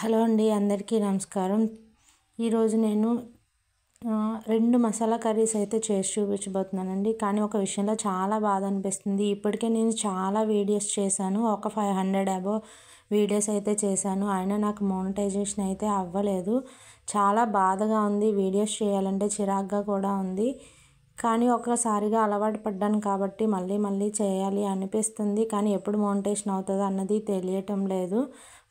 hello అండి అందరికీ నమస్కారం ఈరోజు నేను రెండు మసాలా కర్రీస్ అయితే చేసి చూపించబోతున్నానండి కానీ ఒక విషయంలో చాలా బాధ అనిపిస్తుంది ఇప్పటికే నేను చాలా వీడియోస్ చేశాను ఒక ఫైవ్ హండ్రెడ్ అబో వీడియోస్ అయితే చేశాను అయినా నాకు మోనటైజేషన్ అయితే అవ్వలేదు చాలా బాధగా ఉంది వీడియోస్ చేయాలంటే చిరాగ్గా కూడా ఉంది కానీ ఒక్కసారిగా అలవాటు పడ్డాను కాబట్టి మళ్ళీ మళ్ళీ చేయాలి అనిపిస్తుంది కానీ ఎప్పుడు మోనటేషన్ అవుతుందో అన్నది తెలియటం లేదు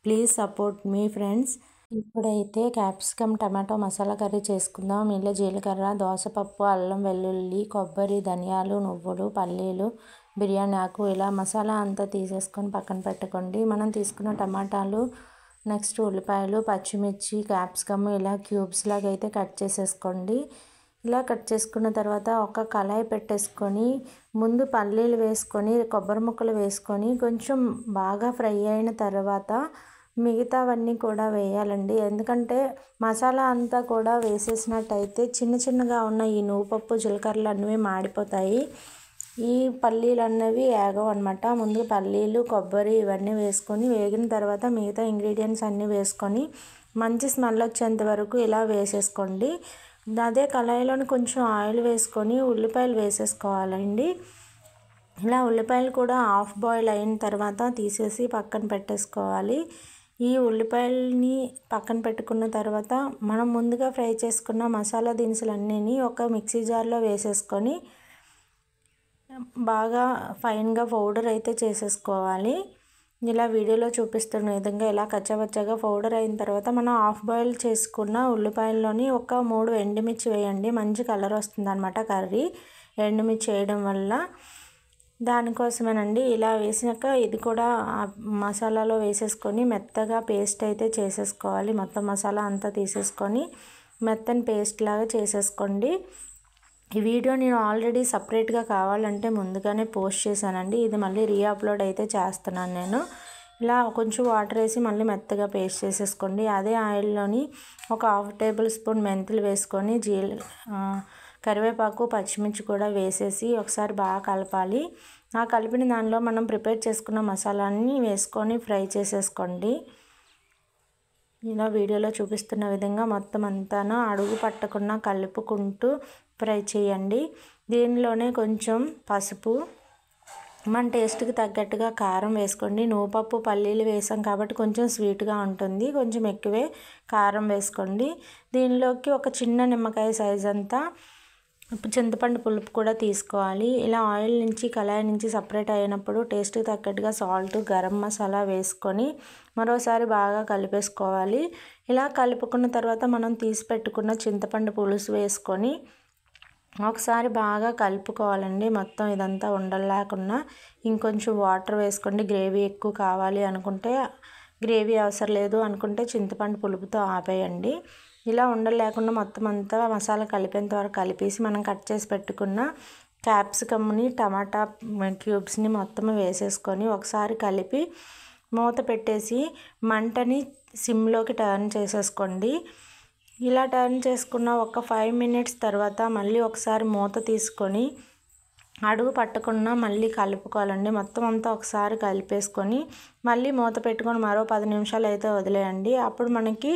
ప్లీజ్ సపోర్ట్ మీ ఫ్రెండ్స్ ఇప్పుడైతే క్యాప్సికమ్ టమాటో మసాలా కర్రీ చేసుకుందాం ఇలా జీలకర్ర దోసపప్పు అల్లం వెల్లుల్లి కొబ్బరి ధనియాలు నువ్వులు పల్లీలు బిర్యానీ ఆకు ఇలా మసాలా అంతా తీసేసుకొని పక్కన పెట్టుకోండి మనం తీసుకున్న టమాటాలు నెక్స్ట్ ఉల్లిపాయలు పచ్చిమిర్చి క్యాప్సికమ్ ఇలా క్యూబ్స్ లాగా అయితే కట్ చేసేసుకోండి ఇలా కట్ చేసుకున్న తర్వాత ఒక కళాయి పెట్టేసుకొని ముందు పల్లీలు వేసుకొని కొబ్బరి ముక్కలు వేసుకొని కొంచెం బాగా ఫ్రై అయిన తర్వాత మిగతావన్నీ కూడా వేయాలండి ఎందుకంటే మసాలా అంతా కూడా వేసేసినట్టయితే చిన్న చిన్నగా ఉన్న ఈ నువ్వుపప్పు జీలకర్రలు అన్నవి మాడిపోతాయి ఈ పల్లీలు అన్నవి ఏగవు అనమాట ముందు పల్లీలు కొబ్బరి ఇవన్నీ వేసుకొని వేగిన తర్వాత మిగతా ఇంగ్రీడియంట్స్ అన్నీ వేసుకొని మంచి స్మెల్ వచ్చేంత వరకు ఇలా వేసేసుకోండి అదే కళాయిలోని కొంచెం ఆయిల్ వేసుకొని ఉల్లిపాయలు వేసేసుకోవాలండి ఇలా ఉల్లిపాయలు కూడా హాఫ్ బాయిల్ అయిన తర్వాత తీసేసి పక్కన పెట్టేసుకోవాలి ఈ ఉల్లిపాయలని పక్కన పెట్టుకున్న తర్వాత మనం ముందుగా ఫ్రై చేసుకున్న మసాలా దినుసులన్నీ ఒక మిక్సీ జార్లో వేసేసుకొని బాగా ఫైన్గా పౌడర్ అయితే చేసేసుకోవాలి ఇలా వీడియోలో చూపిస్తున్న విధంగా ఇలా కచ్చవచ్చగా పౌడర్ అయిన తర్వాత మనం హాఫ్ బాయిల్ చేసుకున్న ఉల్లిపాయల్లోని ఒక మూడు ఎండుమిర్చి వేయండి మంచి కలర్ వస్తుంది అనమాట కర్రీ ఎండుమిర్చి వేయడం వల్ల దానికోసమేనండి ఇలా వేసినాక ఇది కూడా మసాలాలో వేసేసుకొని మెత్తగా పేస్ట్ అయితే చేసేసుకోవాలి మొత్తం మసాలా అంతా తీసేసుకొని మెత్తని పేస్ట్ లాగా చేసేసుకోండి ఈ వీడియో నేను ఆల్రెడీ సపరేట్గా కావాలంటే ముందుగానే పోస్ట్ చేశానండి ఇది మళ్ళీ రీఅప్లోడ్ అయితే చేస్తున్నాను నేను ఇలా కొంచెం వాటర్ వేసి మళ్ళీ మెత్తగా పేస్ట్ చేసేసుకోండి అదే ఆయిల్లోని ఒక హాఫ్ టేబుల్ స్పూన్ మెంతులు వేసుకొని జీల్ కరివేపాకు పచ్చిమిర్చి కూడా వేసేసి ఒకసారి బాగా కలపాలి ఆ కలిపిన దానిలో మనం ప్రిపేర్ చేసుకున్న మసాలాన్ని వేసుకొని ఫ్రై చేసేసుకోండి ఇలా వీడియోలో చూపిస్తున్న విధంగా మొత్తం అంతా అడుగు పట్టకుండా కలుపుకుంటూ ఫ్రై చేయండి దీనిలోనే కొంచెం పసుపు మన టేస్ట్కి తగ్గట్టుగా కారం వేసుకోండి నూపప్పు పల్లీలు వేసాం కాబట్టి కొంచెం స్వీట్గా ఉంటుంది కొంచెం ఎక్కువే కారం వేసుకోండి దీనిలోకి ఒక చిన్న నిమ్మకాయ సైజ్ అంతా ఇప్పుడు చింతపండు పులుపు కూడా తీసుకోవాలి ఇలా ఆయిల్ నుంచి కళాయి నుంచి సపరేట్ అయినప్పుడు టేస్ట్ తగ్గట్టుగా సాల్ట్ గరం మసాలా వేసుకొని మరోసారి బాగా కలిపేసుకోవాలి ఇలా కలుపుకున్న తర్వాత మనం తీసి పెట్టుకున్న చింతపండు పులుసు వేసుకొని ఒకసారి బాగా కలుపుకోవాలండి మొత్తం ఇదంతా ఉండలేకుండా ఇంకొంచెం వాటర్ వేసుకోండి గ్రేవీ ఎక్కువ కావాలి అనుకుంటే గ్రేవీ అవసరం లేదు అనుకుంటే చింతపండు పులుపుతో ఆపేయండి ఇలా ఉండలేకుండా మొత్తం అంతా మసాలా కలిపేంత వరకు కలిపేసి మనం కట్ చేసి పెట్టుకున్న క్యాప్సికమ్ని టమాటా క్యూబ్స్ని మొత్తం వేసేసుకొని ఒకసారి కలిపి మూత పెట్టేసి మంటని సిమ్లోకి టర్న్ చేసేసుకోండి ఇలా టర్న్ చేసుకున్న ఒక ఫైవ్ మినిట్స్ తర్వాత మళ్ళీ ఒకసారి మూత తీసుకొని అడుగు పట్టకుండా మళ్ళీ కలుపుకోవాలండి మొత్తం అంతా ఒకసారి కలిపేసుకొని మళ్ళీ మూత పెట్టుకొని మరో పది నిమిషాలు అయితే వదిలేయండి అప్పుడు మనకి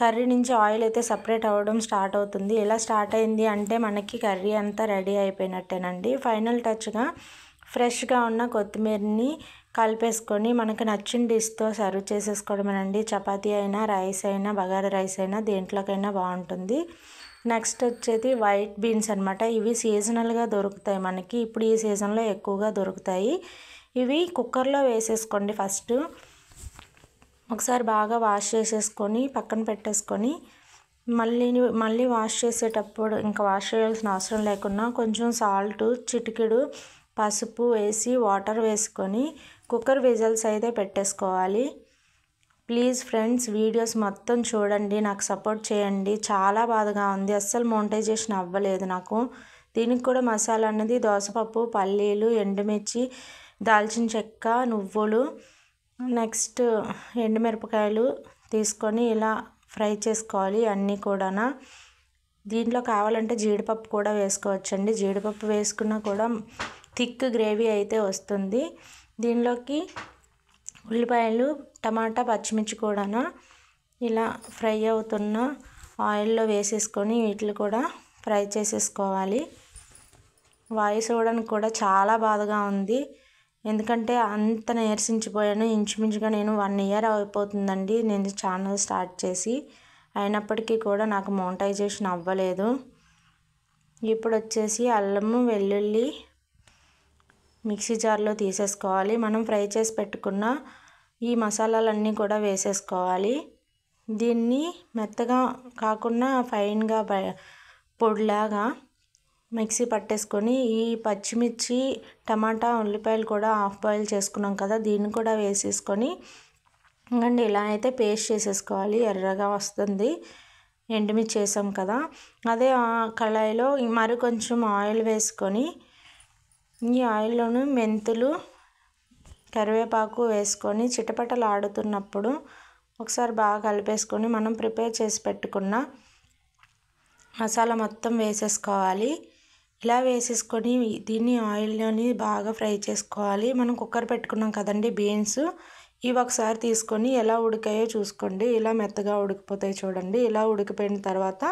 కర్రీ నుంచి ఆయిల్ అయితే సపరేట్ అవ్వడం స్టార్ట్ అవుతుంది ఎలా స్టార్ట్ అయింది అంటే మనకి కర్రీ అంతా రెడీ అయిపోయినట్టేనండి ఫైనల్ టచ్గా ఫ్రెష్గా ఉన్న కొత్తిమీరని కలిపేసుకొని మనకు నచ్చిన డిష్తో సర్వ్ చేసేసుకోవడమేనండి చపాతీ అయినా రైస్ అయినా బగారా రైస్ అయినా దేంట్లోకైనా బాగుంటుంది నెక్స్ట్ వచ్చేది వైట్ బీన్స్ అనమాట ఇవి సీజనల్గా దొరుకుతాయి మనకి ఇప్పుడు ఈ సీజన్లో ఎక్కువగా దొరుకుతాయి ఇవి కుక్కర్లో వేసేసుకోండి ఫస్ట్ ఒకసారి బాగా వాష్ చేసేసుకొని పక్కన పెట్టేసుకొని మళ్ళీ మళ్ళీ వాష్ చేసేటప్పుడు ఇంకా వాష్ చేయాల్సిన అవసరం లేకుండా కొంచెం సాల్ట్ చిటికెడు పసుపు వేసి వాటర్ వేసుకొని కుక్కర్ విజల్స్ అయితే పెట్టేసుకోవాలి ప్లీజ్ ఫ్రెండ్స్ వీడియోస్ మొత్తం చూడండి నాకు సపోర్ట్ చేయండి చాలా బాధగా ఉంది అస్సలు మోనిటైజేషన్ అవ్వలేదు నాకు దీనికి కూడా మసాలా అన్నది దోసపప్పు పల్లీలు ఎండుమిర్చి దాల్చిన చెక్క నువ్వులు నెక్స్ట్ ఎండుమిరపకాయలు తీసుకొని ఇలా ఫ్రై చేసుకోవాలి అన్నీ కూడా దీంట్లో కావాలంటే జీడిపప్పు కూడా వేసుకోవచ్చండి జీడిపప్పు వేసుకున్నా కూడా థిక్ గ్రేవీ అయితే వస్తుంది దీనిలోకి ఉల్లిపాయలు టమాటా పచ్చిమిర్చి కూడా ఇలా ఫ్రై అవుతున్న ఆయిల్లో వేసేసుకొని వీటిని కూడా ఫ్రై చేసేసుకోవాలి వాయిస్ చూడడానికి కూడా చాలా బాధగా ఉంది ఎందుకంటే అంత నీరసించిపోయాను ఇంచుమించుగా నేను వన్ ఇయర్ అయిపోతుందండి నేను ఛానల్ స్టార్ట్ చేసి అయినప్పటికీ కూడా నాకు మోనటైజేషన్ అవ్వలేదు ఇప్పుడు వచ్చేసి అల్లము వెల్లుల్లి మిక్సీ జార్లో తీసేసుకోవాలి మనం ఫ్రై చేసి పెట్టుకున్న ఈ మసాలాలన్నీ కూడా వేసేసుకోవాలి దీన్ని మెత్తగా కాకుండా ఫైన్గా పొడిలాగా మిక్సీ పట్టేసుకొని ఈ పచ్చిమిర్చి టమాటా ఉల్లిపాయలు కూడా హాఫ్ బాయిల్ చేసుకున్నాం కదా దీన్ని కూడా వేసేసుకొని ఇంకండి ఇలా అయితే పేస్ట్ చేసేసుకోవాలి ఎర్రగా వస్తుంది ఎండుమిర్చి చేసాం కదా అదే కళాయిలో మరి కొంచెం ఆయిల్ వేసుకొని ఈ ఆయిల్లోను మెంతులు కరివేపాకు వేసుకొని చిటపటలు ఆడుతున్నప్పుడు ఒకసారి బాగా కలిపేసుకొని మనం ప్రిపేర్ చేసి పెట్టుకున్న మసాలా మొత్తం వేసేసుకోవాలి ఇలా వేసేసుకొని దీన్ని ఆయిల్లోని బాగా ఫ్రై చేసుకోవాలి మనం కుక్కర్ పెట్టుకున్నాం కదండి బీన్స్ ఇవి ఒకసారి తీసుకొని ఎలా ఉడికాయో చూసుకోండి ఇలా మెత్తగా ఉడికిపోతాయి చూడండి ఇలా ఉడికిపోయిన తర్వాత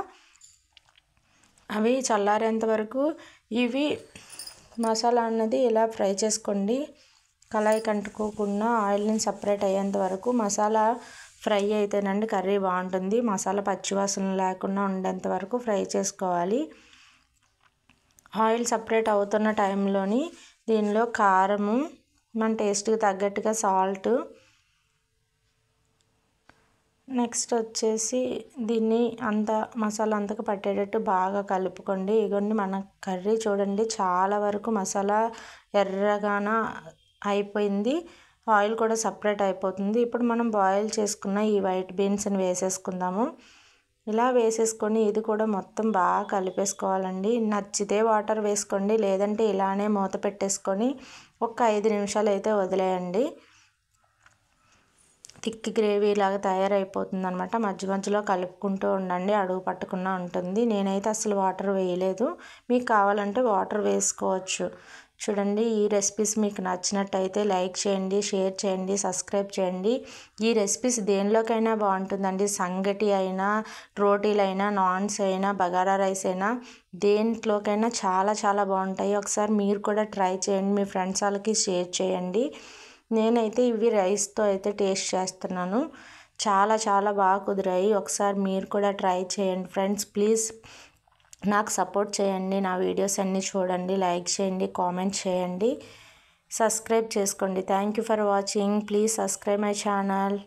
అవి చల్లారేంత వరకు ఇవి మసాలా అన్నది ఇలా ఫ్రై చేసుకోండి కళాయి కంటుకోకుండా ఆయిల్ని సపరేట్ అయ్యేంత వరకు మసాలా ఫ్రై అయితేనండి కర్రీ బాగుంటుంది మసాలా పచ్చివాసన లేకుండా ఉండేంత వరకు ఫ్రై చేసుకోవాలి ఆయిల్ సపరేట్ అవుతున్న టైంలోని దీనిలో కారము మన టేస్ట్కి తగ్గట్టుగా సాల్ట్ నెక్స్ట్ వచ్చేసి దీన్ని అంత మసాలా అంతకు పట్టేటట్టు బాగా కలుపుకోండి ఇగోండి మన కర్రీ చూడండి చాలా వరకు మసాలా ఎర్రగాన అయిపోయింది ఆయిల్ కూడా సపరేట్ అయిపోతుంది ఇప్పుడు మనం బాయిల్ చేసుకున్న ఈ వైట్ బీన్స్ని వేసేసుకుందాము ఇలా వేసేసుకొని ఇది కూడా మొత్తం బాగా కలిపేసుకోవాలండి నచ్చితే వాటర్ వేసుకోండి లేదంటే ఇలానే మూత పెట్టేసుకొని ఒక ఐదు నిమిషాలు అయితే వదిలేయండి థిక్ గ్రేవీ ఇలాగా తయారైపోతుంది అనమాట మధ్య మధ్యలో కలుపుకుంటూ ఉండండి అడుగు పట్టకుండా ఉంటుంది నేనైతే అసలు వాటర్ వేయలేదు మీకు కావాలంటే వాటర్ వేసుకోవచ్చు చూడండి ఈ రెసిపీస్ మీకు నచ్చినట్టయితే లైక్ చేయండి షేర్ చేయండి సబ్స్క్రైబ్ చేయండి ఈ రెసిపీస్ దేనిలోకైనా బాగుంటుందండి సంగటి అయినా రోటీలైనా నాన్స్ అయినా బగారా రైస్ అయినా దేంట్లోకైనా చాలా చాలా బాగుంటాయి ఒకసారి మీరు కూడా ట్రై చేయండి మీ ఫ్రెండ్స్ వాళ్ళకి షేర్ చేయండి నేనైతే ఇవి రైస్తో అయితే టేస్ట్ చేస్తున్నాను చాలా చాలా బాగా కుదిరాయి ఒకసారి మీరు కూడా ట్రై చేయండి ఫ్రెండ్స్ ప్లీజ్ నాకు సపోర్ట్ చేయండి నా వీడియోస్ అన్నీ చూడండి లైక్ చేయండి కామెంట్ చేయండి సబ్స్క్రైబ్ చేసుకోండి thank you for watching please subscribe my channel